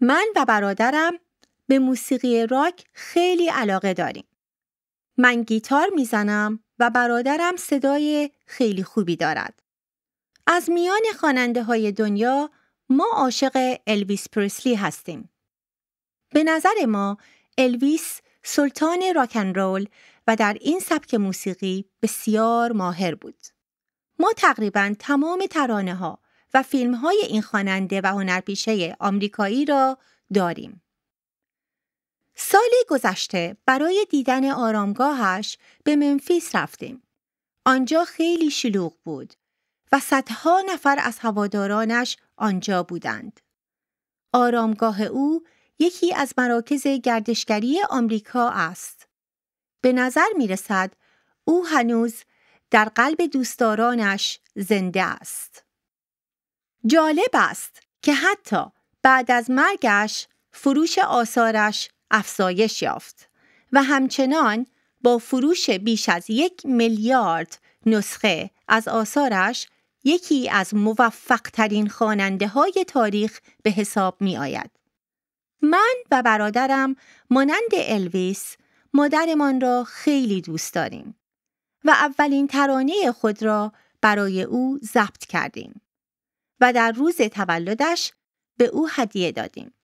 من و برادرم به موسیقی راک خیلی علاقه داریم. من گیتار میزنم و برادرم صدای خیلی خوبی دارد. از میان خواننده های دنیا ما عاشق الویس پرسلی هستیم. به نظر ما الویس سلطان راکن رول و در این سبک موسیقی بسیار ماهر بود. ما تقریبا تمام ترانه ها و فیلم های این خواننده و هنرپیشه آمریکایی را داریم. سال گذشته برای دیدن آرامگاهش به منفیس رفتیم. آنجا خیلی شلوغ بود و صدها نفر از هوادارانش آنجا بودند. آرامگاه او یکی از مراکز گردشگری آمریکا است. به نظر میرسد او هنوز در قلب دوستدارانش زنده است. جالب است که حتی بعد از مرگش فروش آثارش افزایش یافت و همچنان با فروش بیش از یک میلیارد نسخه از آثارش یکی از موفقترین خواننده های تاریخ به حساب می آید. من و برادرم مانند الویس مادرمان را خیلی دوست داریم و اولین ترانه خود را برای او ضبط کردیم. و در روز تولدش به او هدیه دادیم.